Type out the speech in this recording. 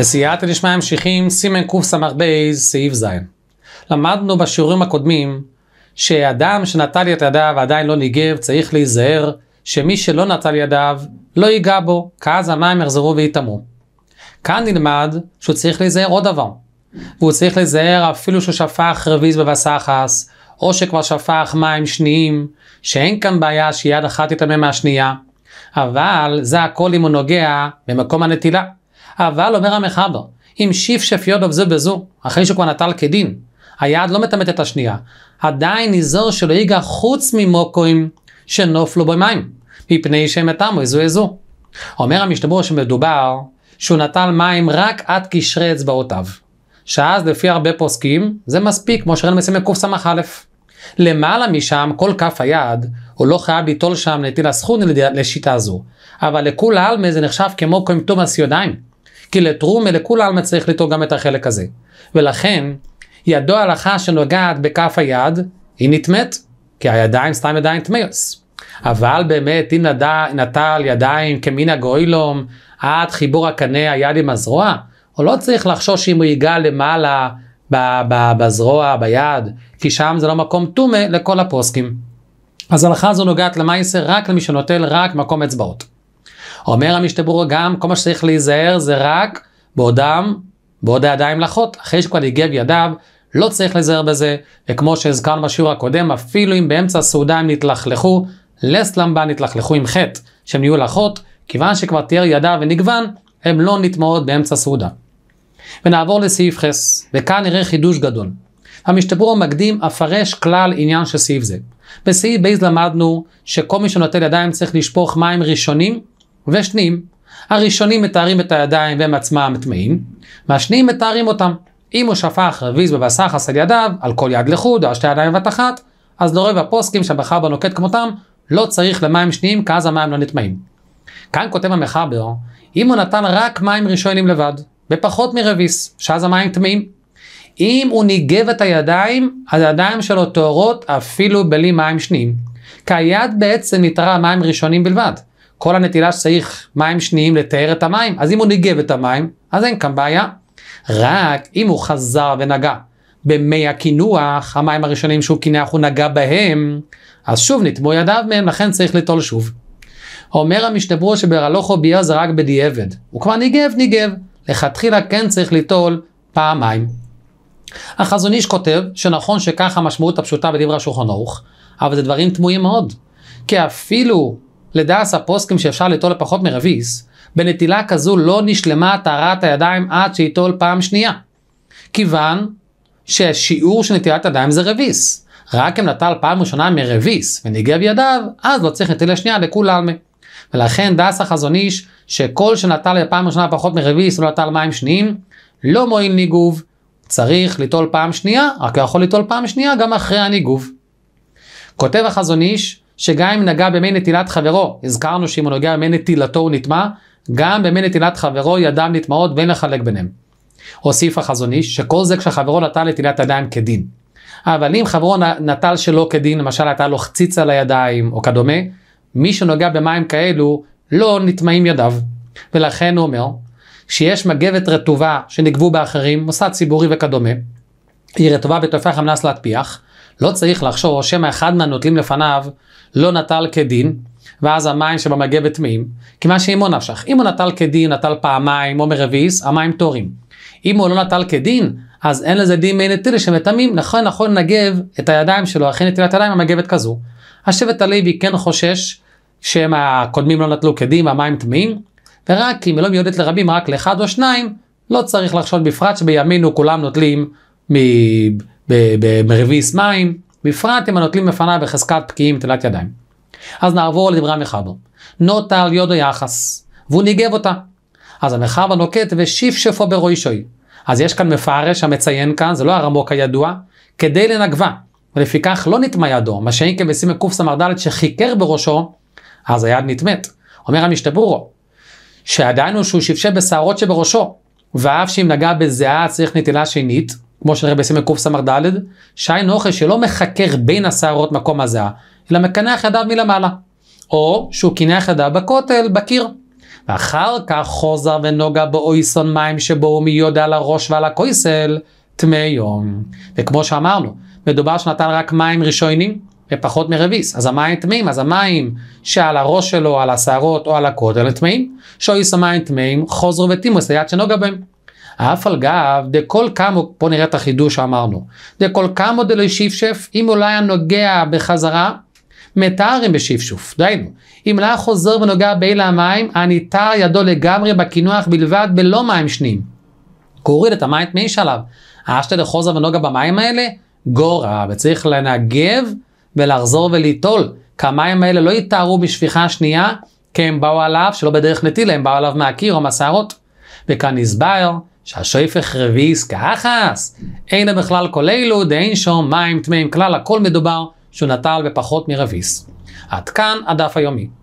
בסייעתא דשמיא ממשיכים, סימן קס"ב, סעיף ז. למדנו בשיעורים הקודמים, שאדם שנטל את ידיו ועדיין לא ניגב, צריך להיזהר שמי שלא נטל ידיו, לא ייגע בו, כי אז המים יחזרו ויטמעו. כאן נלמד שהוא צריך להיזהר עוד דבר. והוא צריך להיזהר אפילו שהוא שפך רביז בבסחס, או שכבר שפך מים שניים, שאין כאן בעיה שיד אחת תטמא מהשנייה. אבל זה הכל אם הוא נוגע במקום הנטילה. אבל אומר המחבר, אם שיפשף יודוב זה בזו, אחרי שהוא כבר נטל כדין, היד לא מטמאת את השנייה, עדיין ניזור שלא ייגע חוץ ממוקוים שנופלו במים, מפני שהם מטמו איזו איזו. אומר המשתבר שמדובר שהוא נטל מים רק עד קשרי אצבעותיו, שאז לפי הרבה פוסקים זה מספיק, כמו שראינו בסמל קס"א. למעלה משם, כל כף היד, הוא לא חייב ליטול שם נטיל הסכון לשיטה זו, אבל לכול עלמא זה נחשב כמו קומטומס ידיים. כי לתרומי לכולי עלמא צריך ליטול גם את החלק הזה. ולכן, ידו הלכה שנוגעת בכף היד, היא נטמאת, כי הידיים סתם ידיים טמאות. אבל באמת, אם נדע, נטל ידיים כמין הגוילום, עד חיבור הקנה היד עם הזרוע, הוא לא צריך לחשוש אם הוא ייגע למעלה בזרוע, ביד, כי שם זה לא מקום טומא לכל הפוסקים. אז הלכה הזו נוגעת למעשה רק למי שנוטל רק מקום אצבעות. אומר המשתברור גם, כל מה שצריך להיזהר זה רק בעודם, בעוד הידיים לחות. אחרי שכבר ניגב ידיו, לא צריך להיזהר בזה, וכמו שהזכרנו בשיעור הקודם, אפילו אם באמצע הסעודה הם נתלכלכו, לסלמבה נתלכלכו עם חטא, שהם נהיו לחות, כיוון שכבר תיאר ידיו ונגוון, הם לא נטמעות באמצע הסעודה. ונעבור לסעיף חס, וכאן נראה חידוש גדול. המשתברור המקדים אפרש כלל עניין של סעיף זה. בסעיף בייז למדנו שכל מי שנוטל ידיים צריך לשפוך מים ראשונים ושניים. הראשונים מתארים את הידיים והם עצמם טמאים, והשניים מתארים אותם. אם הוא שפך רביז בבסחס על ידיו, על כל יד לחוד, או על שתי ידיים בבת אחת, אז לרוב הפוסקים שהמחבר נוקט כמותם, לא צריך למים שניים, כי אז המים לא נטמאים. כאן כותב המחבר, אם הוא נתן רק מים ראשונים לבד, בפחות מרביס, שאז המים טמאים. אם הוא ניגב את הידיים, אז הידיים שלו טהורות אפילו בלי מים שניים. כי היד בעצם נתרה מים ראשונים בלבד. כל הנטילה שצריך מים שניים לטהר את המים, אז אם הוא ניגב את המים, אז אין כאן בעיה. רק אם הוא חזר ונגע במי הקינוח, המים הראשונים שהוא קינח הוא נגע בהם, אז שוב נטמו ידיו מהם, לכן צריך ליטול שוב. אומר המשתברור שברלוכו ביה זה רק בדיעבד. הוא כבר ניגב, ניגב. לכתחילה כן צריך ליטול פעמיים. החזון איש כותב שנכון שכך המשמעות הפשוטה בדברי השולחן ערוך, אבל זה דברים תמוהים מאוד. כי אפילו לדעס הפוסקים שאפשר ליטול פחות מרביס, בנטילה כזו לא נשלמה טהרת הידיים עד שייטול פעם שנייה. כיוון שהשיעור של נטילת ידיים זה רביס. רק אם נטל פעם ראשונה מרביס וניגב ידיו, אז לא צריך נטילה שנייה לכול לכוללמי. ולכן דס החזון איש, שכל שנטל פעם ראשונה פחות מרביס לא נטל מים שניים, לא מועיל ניגוב. צריך ליטול פעם שנייה, רק הוא יכול ליטול פעם שנייה גם אחרי הניגוב. כותב החזון איש, שגם אם נגע במי נטילת חברו, הזכרנו שאם הוא נוגע במי נטילתו הוא נטמע, גם במי נטילת חברו ידם נטמעות ואין לחלק ביניהם. הוסיף החזון איש, שכל זה כשחברו נטל נטילת ידיים כדין. אבל אם חברו נטל שלא כדין, למשל הייתה לו חציץ על הידיים או כדומה, מי שנוגע במים כאלו לא נטמעים ידיו. ולכן הוא אומר שיש מגבת רטובה שנגבו באחרים, מוסד ציבורי וכדומה, היא רטובה בתופח המנס להטפיח, לא צריך לחשוב שמא אחד מהנוטלים לפניו לא נטל כדין, ואז המים שבמגבת טמאים, כיוון הוא נפשך. אם הוא נטל כדין, נטל פעמיים, או מרביס, המים טורים. אם הוא לא נטל כדין, אז אין לזה דין מי נטילה שמטמאים, נכון נכון נגב את הידיים שלו, אחרי נטילת ידיים המגבת כזו. השבט הלוי כן חושש שהם הקודמים לא נטלו כדין והמים טמאים, ורק אם היא לא מיועדת לרבים, רק לאחד או שניים, לא צריך לחשוד בפרט שבימינו כולם נוטלים מרביס מים. בפרט אם הנוטלים בפניו בחזקת פקיעים תלת ידיים. אז נעבור לדברי המחבר. נוטה על יודו יחס, והוא ניגב אותה. אז המחבר נוקט ושפשפו ברוישוי. אז יש כאן מפרש המציין כאן, זה לא הרמוק הידוע, כדי לנגבה. ולפיכך לא נטמא ידו, מה שאם כן כבסימן קס"ד שחיקר בראשו, אז היד נטמאת. אומר המשתבורו, שעדיין הוא שהוא שפשף בשערות שבראשו, ואף שאם נגע בזיעה צריך נטילה שנית, כמו שנראה בסימן קס"ד, שי נוכל שלא מחקר בין הסערות מקום הזיעה, אלא מקנח ידיו מלמעלה. או שהוא קינח ידיו בכותל, בקיר. ואחר כך חוזר ונוגע באויסון מים שבו הוא מי יודע על הראש ועל הכויסל, טמא יום. וכמו שאמרנו, מדובר שנתן רק מים ראשונים ופחות מרביס. אז המים טמאים, אז המים שעל הראש שלו, על השערות או על הכותל, הם טמאים. שאויסון מים טמאים, חוזרו וטימוס ליד שנוגע בהם. אף על גב דכל קמו, פה נראה את החידוש שאמרנו, דכל קמו דלא שיפשף, אם אולי הנוגע בחזרה, מתארים בשיפשוף, דהיינו, אם נא לא חוזר ונוגע באילה המים, הניתר ידו לגמרי בקינוח בלבד בלא מים שניים. קוריד את המים מי שלב? אשתה דחוזר ונוגע במים האלה, גורע, וצריך לנגב ולחזור וליטול. כי המים האלה לא יתארו בשפיכה שנייה, כי הם באו עליו, שלא בדרך נטילה, הם באו עליו מהקיר או מהשערות. וכאן נסבר שהשויפך רביעיס כאחס, אינה בכלל כוללו דאין שום מים טמאים כלל, הכל מדובר שהוא נטל בפחות מרביס. עד כאן הדף היומי.